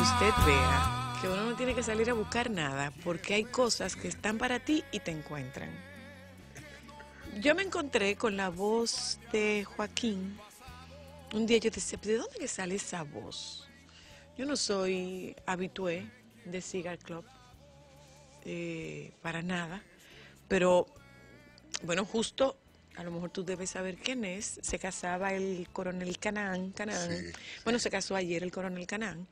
usted vea que uno no tiene que salir a buscar nada porque hay cosas que están para ti y te encuentran. Yo me encontré con la voz de Joaquín. Un día yo decía, ¿de dónde sale esa voz? Yo no soy habitué de Cigar Club eh, para nada, pero bueno, justo a lo mejor tú debes saber quién es, se casaba el coronel Canán. bueno, se casó ayer el coronel Canán.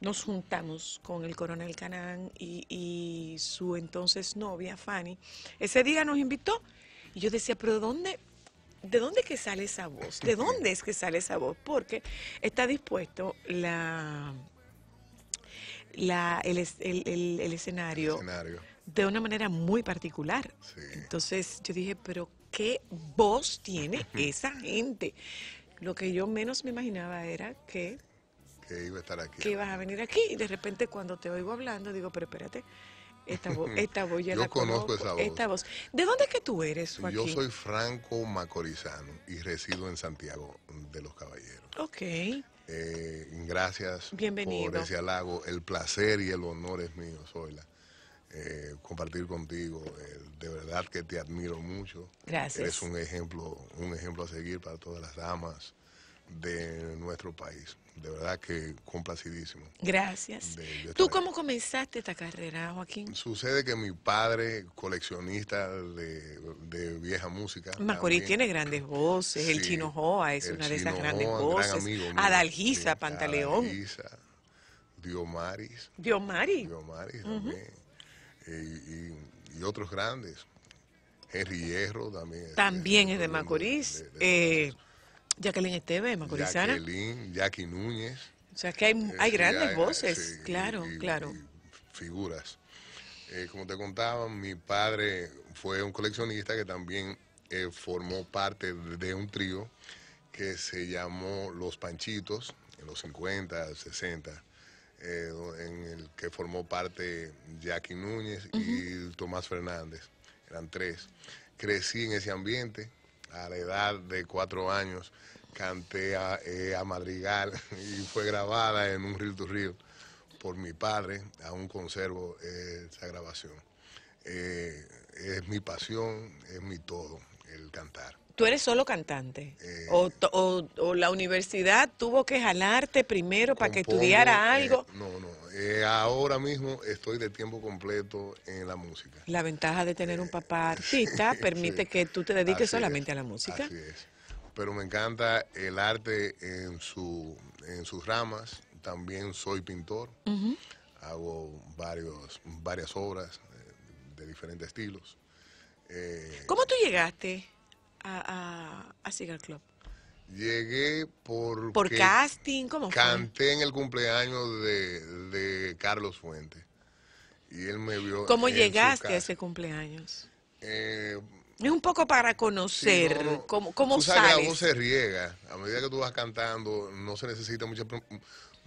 Nos juntamos con el coronel Canán y, su entonces novia, Fanny. Ese día nos invitó y yo decía, pero ¿dónde? ¿De dónde que sale esa voz? ¿De dónde es que sale esa voz? Porque está dispuesto la, el, escenario, de una manera muy particular. Entonces yo dije, pero qué voz tiene esa gente. Lo que yo menos me imaginaba era que... Que iba a estar aquí. Que ibas a venir aquí y de repente cuando te oigo hablando digo, pero espérate, esta, voz, esta voz ya la conozco, esa voz. Esta voz. ¿De dónde es que tú eres, Joaquín? Yo soy Franco Macorizano y resido en Santiago de los Caballeros. Ok. Eh, gracias Bienvenido. por ese halago. El placer y el honor es mío, la... Eh, compartir contigo. Eh, de verdad que te admiro mucho. Gracias. Eres un ejemplo, un ejemplo a seguir para todas las damas de nuestro país. De verdad que complacidísimo. Gracias. ¿Tú cómo comenzaste esta carrera, Joaquín? Sucede que mi padre, coleccionista de, vieja música. Macorís tiene grandes voces. el Chino Joa es una de esas grandes voces. Adalgisa Pantaleón. Adalgisa. Diomaris. Diomaris. Diomaris y, otros grandes. Henry Hierro también. También es de Macorís. Eh, Jacqueline Esteves, Macorizana. Jacqueline, Jackie Núñez. O sea, que hay, hay eh, grandes voces, claro, claro. figuras. Eh, como te contaba, mi padre fue un coleccionista que también formó parte de un trío que se llamó Los Panchitos en los 50, 60. Eh, en el que formó parte Jackie Núñez y Tomás Fernández, eran tres. Crecí en ese ambiente, a la edad de cuatro años canté a, eh, Madrigal y fue grabada en un Río Río por mi padre, aún conservo eh, esa grabación. es mi pasión, es mi todo, el cantar. ¿Tú eres solo cantante? Eh. o, la universidad tuvo que jalarte primero para que estudiara eh, algo? no, no. Eh, ahora mismo estoy de tiempo completo en la música. La ventaja de tener un papá artista permite que tú te dediques solamente a la música. Así es. Pero me encanta el arte en, su, en sus ramas. También soy pintor. Hago varios, varias obras de diferentes estilos. ¿Cómo tú llegaste? a, a, a Cigar Club? Llegué por... Por casting, ¿cómo fue? Canté en el cumpleaños de, Carlos Fuentes. Y él me vio... ¿Cómo llegaste a ese cumpleaños? Eh, es un poco para conocer cómo, sales. La voz se riega. A medida que tú vas cantando, no se necesita mucha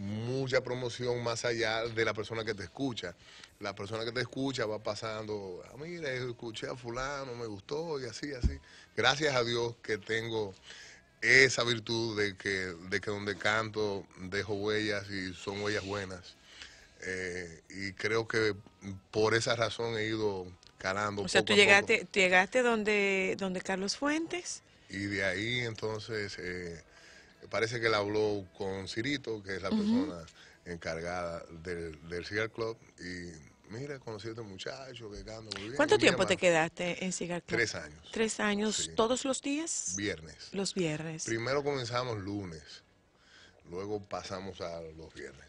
mucha promoción más allá de la persona que te escucha. La persona que te escucha va pasando, ah, mira, escuché a fulano, me gustó y así, así. Gracias a Dios que tengo esa virtud de que, de que donde canto dejo huellas y son huellas buenas. Eh, y creo que por esa razón he ido calando. O sea, tú llegaste, llegaste donde, donde Carlos Fuentes. Y de ahí entonces... Eh, parece que él habló con Cirito, que es la persona encargada del, del Cigar Club, y mira, conocí a este muchacho que ¿Cuánto tiempo te quedaste en Cigar Club? Tres años. ¿Tres años todos los días? Viernes. Los viernes. Primero comenzamos lunes, luego pasamos a los viernes.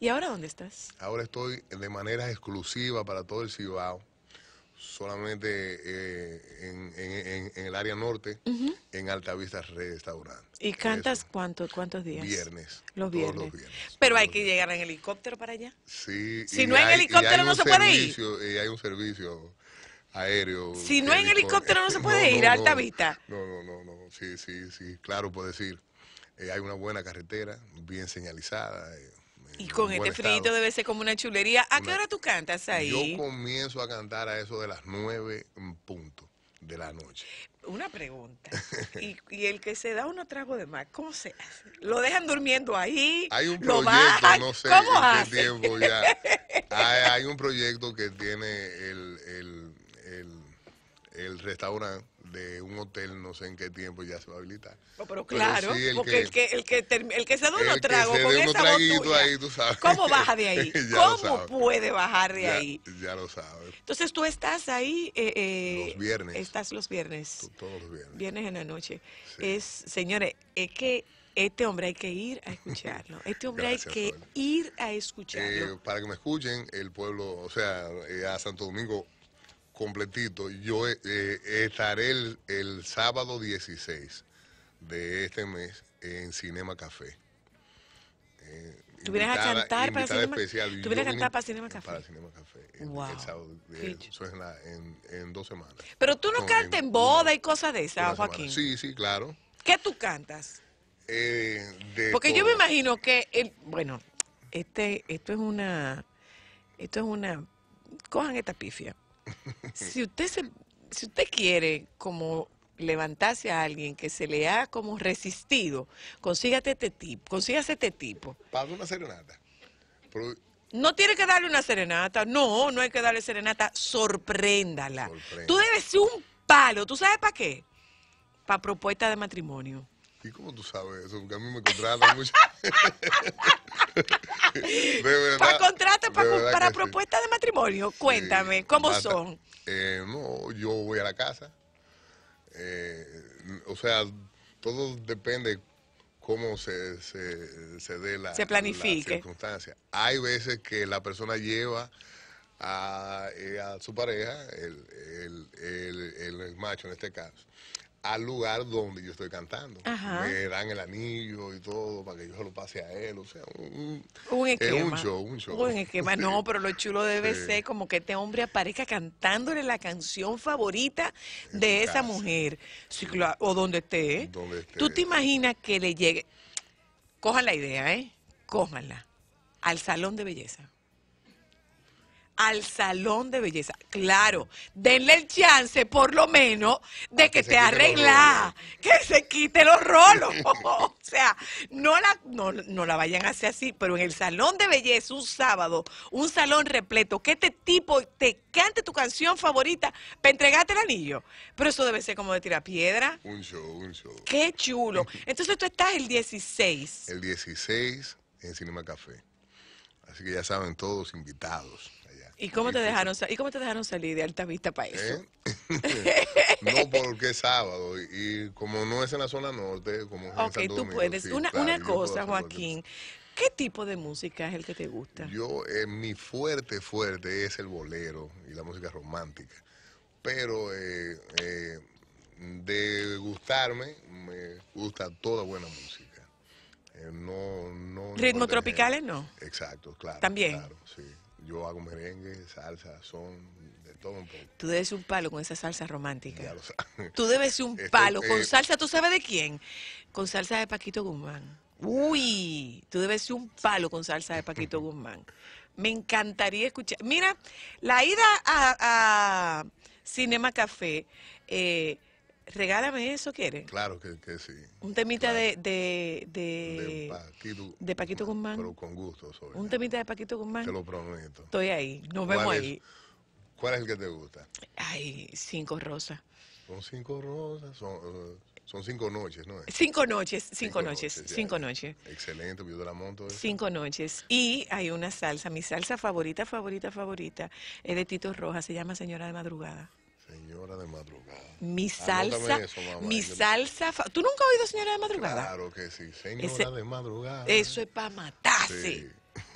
¿Y ahora dónde estás? Ahora estoy de manera exclusiva para todo el Cibao solamente eh, en, el área norte, en Alta en Altavista Restaurante. ¿Y cantas cuánto, cuántos días? Viernes. Los viernes. Pero hay que llegar en helicóptero para allá. Sí. Si no hay, helicóptero no se puede ir. Eh, hay un servicio aéreo. Si no en helicóptero no se puede ir a Altavista. No, no, no, no. Sí, sí, sí. Claro, puedes decir, eh, hay una buena carretera, bien señalizada. Y con este frío frito debe ser como una chulería. ¿A qué hora tú cantas ahí? Yo comienzo a cantar a eso de las nueve puntos de la noche. Una pregunta. y, el que se da uno trago de más, ¿cómo se hace? ¿Lo dejan durmiendo ahí? Hay un proyecto, no sé ¿Cómo qué tiempo ya. Hay, un proyecto que tiene el, el, el restaurante de un hotel, no sé en qué tiempo ya se va a habilitar. pero claro, el porque que, el, que, el, que el que se da uno trago con esa ahí, tú sabes ¿Cómo baja de ahí? ¿Cómo puede bajar de ahí? Ya lo sabes. Entonces tú estás ahí. Eh, eh, los viernes. Estás los viernes. todos los viernes. Viernes en la noche. Es, señores, es que este hombre hay que ir a escucharlo. Este hombre hay que ir a escucharlo. Eh, para que me escuchen, el pueblo, o sea, eh, a Santo Domingo completito, yo eh, eh, estaré el, sábado 16 de este mes en Cinema Café. Eh, a cantar para Cinema, Café? Para Cinema Café. El, sábado, eh, en, dos semanas. Pero tú no, cantas en boda y cosas de esas, Joaquín. Sí, sí, claro. ¿Qué tú cantas? Porque yo me imagino que, bueno, este, esto es una, esto es una, cojan esta pifia si usted se, si usted quiere como levantarse a alguien que se le ha como resistido, consígate este tipo, consígase este tipo. una serenata. No tiene que darle una serenata, no, no hay que darle serenata, sorpréndala. Tú debes ser un palo, ¿tú sabes para qué? Para propuesta de matrimonio. ¿Y cómo tú sabes eso? Porque a mí me contratan mucho. Para contratos, para, propuestas de matrimonio, cuéntame, ¿cómo son? Eh, no, yo voy a la casa. Eh, o sea, todo depende cómo se, se, se dé la, circunstancia. Hay veces que la persona lleva a, eh, su pareja, el macho en este caso al lugar donde yo estoy cantando. Me dan el anillo y todo para que yo se lo pase a él. O sea, un, esquema. Es un show, un show. Un esquema, no, pero lo chulo debe ser como que este hombre aparezca cantándole la canción favorita de esa mujer. o donde esté. ¿Tú te imaginas que le llegue? Cojan la idea, ¿eh? Cójanla al salón de belleza al salón de belleza. Claro, denle el chance, por lo menos, de ah, que, te arregla, que se quite los rolos. o sea, no la, no, la vayan a hacer así, pero en el salón de belleza, un sábado, un salón repleto, que este tipo te cante tu canción favorita para entregarte el anillo. Pero eso debe ser como de tirar piedra. Un show, un show. Qué chulo. Entonces tú estás el 16. El 16 en Cinema Café. Así que ya saben, todos invitados. Allá. ¿Y cómo, te dejaron, ¿Y cómo te dejaron salir de Alta Vista para eso? ¿Eh? no, porque es sábado y, como no es en la zona norte, como es okay, en tú puedes. una, una cosa, Joaquín. ¿Qué tipo de música es el que te gusta? Yo, eh, mi fuerte, fuerte es el bolero y la música romántica. Pero eh, eh, de gustarme, me gusta toda buena música. Eh, no, no, ¿Ritmos tropicales no? Exacto, claro. También. Claro, sí. Yo hago merengue, salsa, son, de todo un poco. Tú debes un palo con esa salsa romántica. Tú debes un palo con salsa, ¿tú sabes de quién? Con salsa de Paquito Guzmán. Uy, tú debes un palo con salsa de Paquito Guzmán. Me encantaría escuchar. Mira, la ida a, Cinema Café. Eh, Regálame eso, ¿quieres? Claro que, sí. Un temita de, de, de, Paquito, de Paquito Guzmán. con gusto, soy. Un temita de Paquito Guzmán. Te lo prometo. Estoy ahí, nos vemos ahí. ¿Cuál es el que te gusta? Ay, Cinco Rosas. Son Cinco Rosas, son... Eh, son cinco noches, ¿no? Cinco noches, cinco, noches, cinco noches. Excelente, yo la monto. ¿eh? Cinco noches. Y hay una salsa, mi salsa favorita, favorita, favorita, es de Tito Rojas, se llama Señora de Madrugada. Señora de madrugada. Mi salsa, mi salsa. ¿Tú nunca has oído señora de madrugada? Claro que sí, señora de madrugada. Eso es para matarse.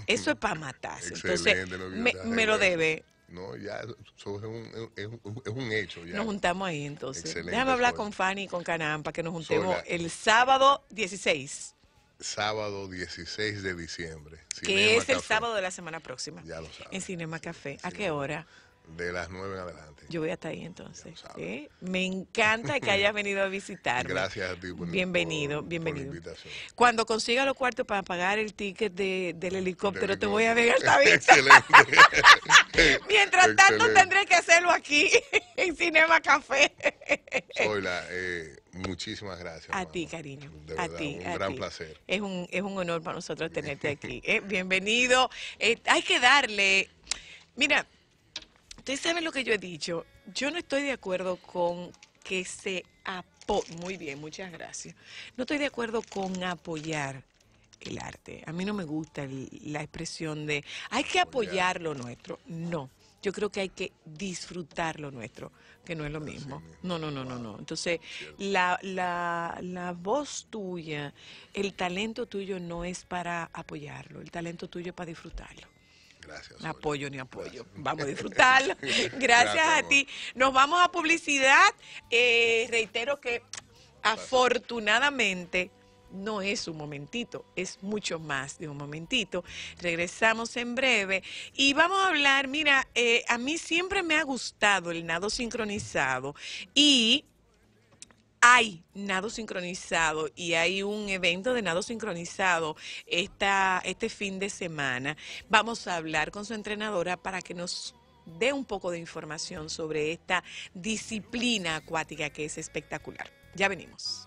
Eso es para matarse. Entonces, me, me, lo debe. No, ya, eso es un, hecho. Nos juntamos ahí entonces. Déjame hablar con Fanny y con Canam para que nos juntemos el sábado 16 sábado 16 de diciembre. que es el sábado de la semana próxima. Ya lo sabes. En Cinema Café. ¿A qué hora? de las 9 en adelante. Yo voy hasta ahí entonces. Me encanta que hayas venido a visitarme. Gracias a ti por, bienvenido, bienvenido. Cuando consiga los cuartos para pagar el ticket del helicóptero, te voy a ver esta vista. Excelente. Mientras tanto, tendré que hacerlo aquí en Cinema Café. Hola, eh, muchísimas gracias. A ti, cariño. a ti. Un gran placer. Es un, es un honor para nosotros tenerte aquí. ¿eh? bienvenido. Eh, hay que darle. Mira, Ustedes saben lo que yo he dicho. Yo no estoy de acuerdo con que se apoye. Muy bien, muchas gracias. No estoy de acuerdo con apoyar el arte. A mí no me gusta la expresión de hay que apoyar lo nuestro. No. Yo creo que hay que disfrutar lo nuestro, que no es lo mismo. No, no, no, no, no. Entonces, la, la, la voz tuya, el talento tuyo no es para apoyarlo, el talento tuyo es para disfrutarlo. Gracias. Apoyo ni apoyo. Vamos a disfrutarlo. Gracias, a ti. Nos vamos a publicidad. Eh, reitero que afortunadamente no es un momentito, es mucho más de un momentito. Regresamos en breve y vamos a hablar, mira, eh, a mí siempre me ha gustado el nado sincronizado y hay nado sincronizado y hay un evento de nado sincronizado este fin de semana. Vamos a hablar con su entrenadora para que nos dé un poco de información sobre esta disciplina acuática que es espectacular. Ya venimos.